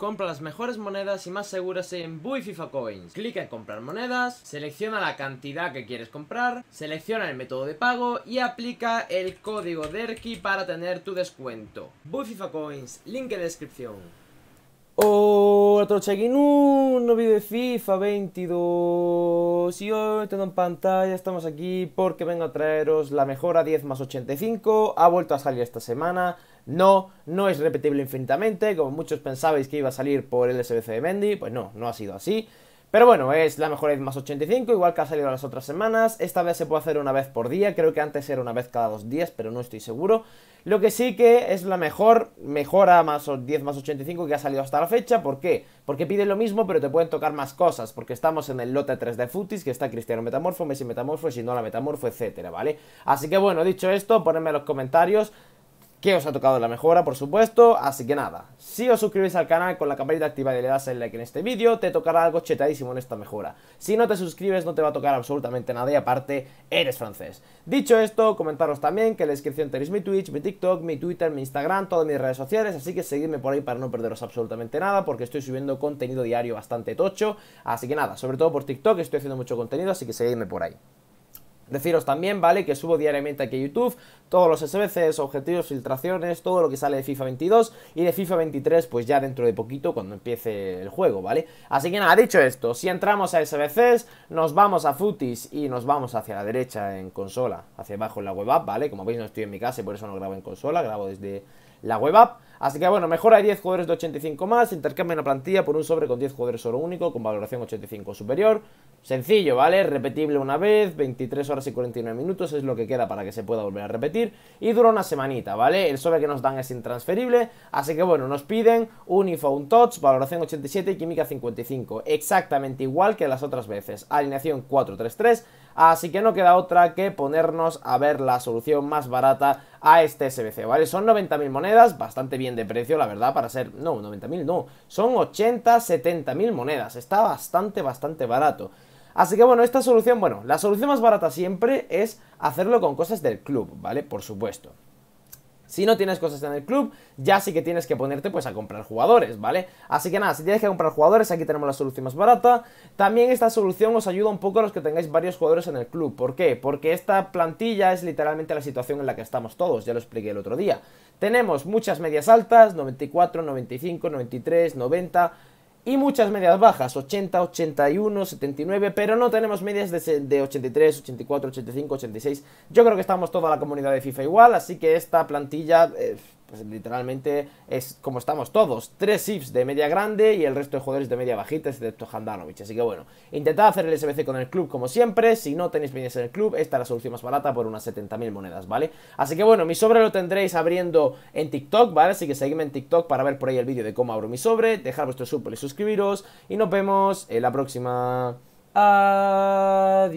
Compra las mejores monedas y más seguras en Bui Coins. Clica en comprar monedas, selecciona la cantidad que quieres comprar, selecciona el método de pago y aplica el código DERKI para tener tu descuento. Bui FIFA Coins, link en descripción. Hola a aquí un nuevo de FIFA 22 Y hoy tengo en pantalla, estamos aquí porque vengo a traeros la mejora 10 más 85 Ha vuelto a salir esta semana No, no es repetible infinitamente Como muchos pensabais que iba a salir por el SBC de Mendy Pues no, no ha sido así pero bueno, es la mejor 10 más 85, igual que ha salido las otras semanas. Esta vez se puede hacer una vez por día, creo que antes era una vez cada dos días, pero no estoy seguro. Lo que sí que es la mejor mejora más 10 más 85 que ha salido hasta la fecha. ¿Por qué? Porque pide lo mismo, pero te pueden tocar más cosas. Porque estamos en el lote 3 de Futis, que está Cristiano Metamorfo, Messi Metamorfo, la Metamorfo, etcétera, ¿vale? Así que bueno, dicho esto, ponedme en los comentarios que os ha tocado la mejora, por supuesto, así que nada. Si os suscribís al canal con la campanita activa y le das el like en este vídeo, te tocará algo chetadísimo en esta mejora. Si no te suscribes no te va a tocar absolutamente nada y aparte, eres francés. Dicho esto, comentaros también que en la descripción tenéis mi Twitch, mi TikTok, mi Twitter, mi Instagram, todas mis redes sociales, así que seguidme por ahí para no perderos absolutamente nada, porque estoy subiendo contenido diario bastante tocho, así que nada, sobre todo por TikTok estoy haciendo mucho contenido, así que seguidme por ahí. Deciros también, ¿vale? Que subo diariamente aquí a YouTube todos los SBCs, objetivos, filtraciones, todo lo que sale de FIFA 22 y de FIFA 23 pues ya dentro de poquito cuando empiece el juego, ¿vale? Así que nada, dicho esto, si entramos a SBCs, nos vamos a Footies y nos vamos hacia la derecha en consola, hacia abajo en la web app, ¿vale? Como veis no estoy en mi casa y por eso no grabo en consola, grabo desde la web app. Así que bueno, mejor hay 10 jugadores de 85 más, en la plantilla por un sobre con 10 jugadores oro único, con valoración 85 superior. Sencillo, ¿vale? Repetible una vez, 23 horas y 49 minutos es lo que queda para que se pueda volver a repetir. Y dura una semanita, ¿vale? El sobre que nos dan es intransferible, así que bueno, nos piden un un Touch, valoración 87 y química 55. Exactamente igual que las otras veces. Alineación 4 3 Así que no queda otra que ponernos a ver la solución más barata a este SBC, ¿vale? Son 90.000 monedas, bastante bien de precio, la verdad, para ser... No, 90.000 no, son 80, 70.000 monedas, está bastante, bastante barato. Así que bueno, esta solución, bueno, la solución más barata siempre es hacerlo con cosas del club, ¿vale? Por supuesto. Si no tienes cosas en el club, ya sí que tienes que ponerte pues a comprar jugadores, ¿vale? Así que nada, si tienes que comprar jugadores, aquí tenemos la solución más barata. También esta solución os ayuda un poco a los que tengáis varios jugadores en el club. ¿Por qué? Porque esta plantilla es literalmente la situación en la que estamos todos, ya lo expliqué el otro día. Tenemos muchas medias altas, 94, 95, 93, 90 y muchas medias bajas, 80, 81, 79, pero no tenemos medias de, 83, 84, 85, 86. Yo creo que estamos toda la comunidad de FIFA igual, así que esta plantilla... Eh, pues literalmente es como estamos todos, tres ifs de media grande y el resto de jugadores de media bajita, excepto Handanovic. Así que bueno, intentad hacer el SBC con el club como siempre, si no tenéis bienes en el club, esta es la solución más barata por unas 70.000 monedas, ¿vale? Así que bueno, mi sobre lo tendréis abriendo en TikTok, ¿vale? Así que seguidme en TikTok para ver por ahí el vídeo de cómo abro mi sobre, dejar vuestro super y suscribiros, y nos vemos en la próxima. Adiós.